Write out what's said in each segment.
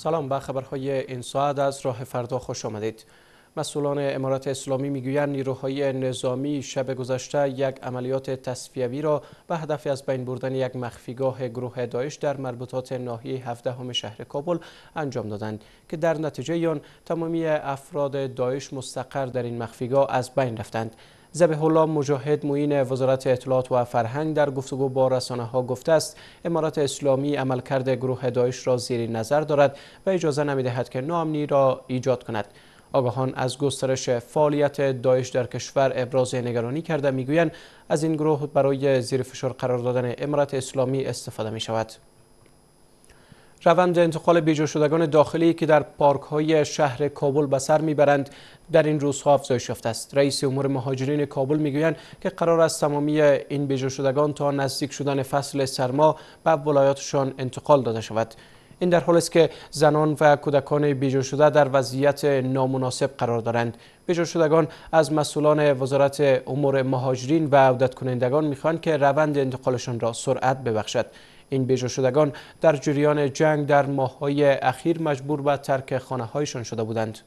سلام به خبرهای این ساعت از راه فردا خوش آمدید مسئولان امارات اسلامی میگویند نیروهای نظامی شب گذشته یک عملیات تصفیوی را به هدف از بین بردن یک مخفیگاه گروه داعش در مربوطات ناحیه 17 شهر کابل انجام دادند که در نتیجه آن تمامی افراد داعش مستقر در این مخفیگاه از بین رفتند زبه الله مجاهد موین وزارت اطلاعات و فرهنگ در گفتگو با رسانه ها گفته است امارات اسلامی عملکرد گروه داعش را زیر نظر دارد و اجازه نمیدهد که نامنی را ایجاد کند آگاهان از گسترش فعالیت داعش در کشور ابراز نگرانی کرده میگویند از این گروه برای زیر فشار قرار دادن امارات اسلامی استفاده می شود. روند انتقال بیجا شدگان داخلی که در پارک های شهر کابل به سر میبرند در این روزها افزایش یافته است رئیس امور مهاجرین کابل میگویند که قرار است تمامی این بیجا شدگان تا نزدیک شدن فصل سرما به ولایاتشان انتقال داده شود این در حال است که زنان و کودکان بیجا شده در وضعیت نامناسب قرار دارند بیجا شدگان از مسئولان وزارت امور مهاجرین و عودت کنندگان میخواهند که روند انتقالشان را سرعت ببخشد این بیجا شدگان در جریان جنگ در ماههای اخیر مجبور به ترک خانه هایشان شده بودند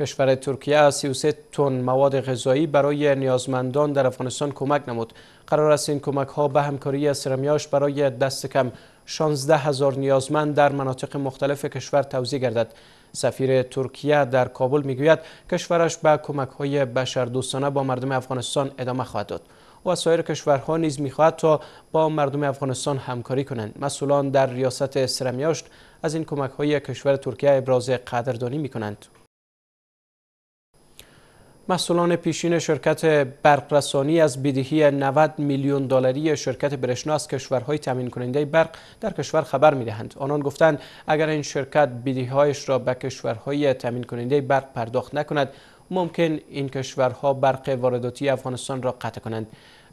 کشور ترکیه 33 تن مواد غذایی برای نیازمندان در افغانستان کمک نمود قرار است این کمک ها به همکاری سرمیاش برای دست کم 16 هزار نیازمند در مناطق مختلف کشور توزیع گردد سفیر ترکیه در کابل میگوید کشورش به کمک های بشردوستانه با مردم افغانستان ادامه خواهد داد و سایر کشورها نیز میخواهد تا با مردم افغانستان همکاری کنند مسئولان در ریاست سرمیاشت از این کمک های کشور ترکیه ابراز قدردانی می کنند. مسئولان پیشین شرکت برقرسانی از بدهی 90 میلیون دلاری شرکت برشنا از کشورهای تامین کننده برق در کشور خبر میدهند. آنان گفتند اگر این شرکت بدهی‌هایش را به کشورهای تامین کننده برق پرداخت نکند ممکن این کشورها برق وارداتی افغانستان را قطع کنند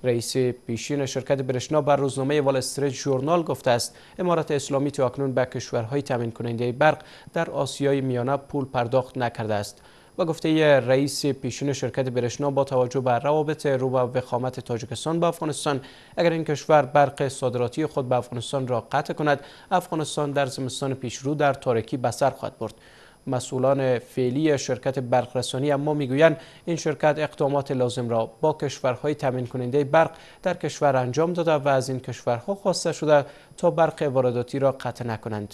رئیس پیشین شرکت برشنا بر روزنامه وال استریت ژورنال گفته است امارات اسلامی تا اکنون به کشورهای تامین کننده برق در آسیای میانه پول پرداخت نکرده است و گفته رئیس پیشین شرکت برشنا با توجه به روابط رو به وخامت تاجکستان با افغانستان اگر این کشور برق صادراتی خود به افغانستان را قطع کند افغانستان در زمستان پیشرو در تاریکی بسر خواهد برد مسئولان فعلی شرکت رسانی اما میگویند این شرکت اقدامات لازم را با کشورهای تامین کننده برق در کشور انجام داده و از این کشورها خواسته شده تا برق وارداتی را قطع نکنند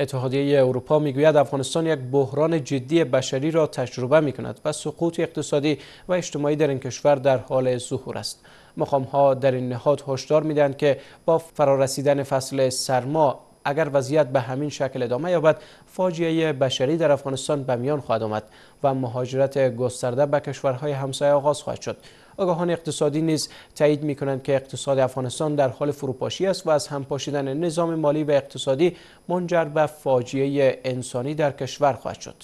اتحادیه اروپا میگوید افغانستان یک بحران جدی بشری را تجربه می کند و سقوط اقتصادی و اجتماعی در این کشور در حال ظهور است مقام ها در این نهاد هشدار میدن که با فرارسیدن فصل سرما اگر وضعیت به همین شکل ادامه یابد فاجعه بشری در افغانستان به میان خواهد آمد و مهاجرت گسترده به کشورهای همسایه آغاز خواهد شد آگاهان اقتصادی نیز تایید می کنند که اقتصاد افغانستان در حال فروپاشی است و از هم پاشیدن نظام مالی و اقتصادی منجر به فاجعه انسانی در کشور خواهد شد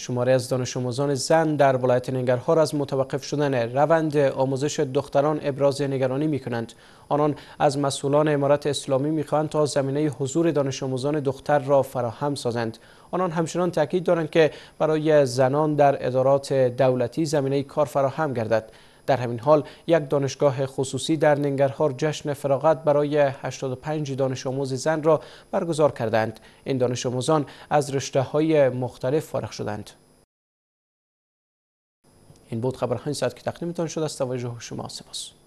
شماره از دانش آموزان زن در ولایت ننگرهار از متوقف شدن روند آموزش دختران ابراز نگرانی می کنند. آنان از مسئولان امارت اسلامی می خواهند تا زمینه حضور دانش آموزان دختر را فراهم سازند. آنان همچنان تاکید دارند که برای زنان در ادارات دولتی زمینه کار فراهم گردد. در همین حال یک دانشگاه خصوصی در ننگرهار جشن فراغت برای 85 دانش آموز زن را برگزار کردند این دانش آموزان از رشته های مختلف فارغ شدند این بود خبرهای ساعت که تقدیمتان شد از توجه شما سپاس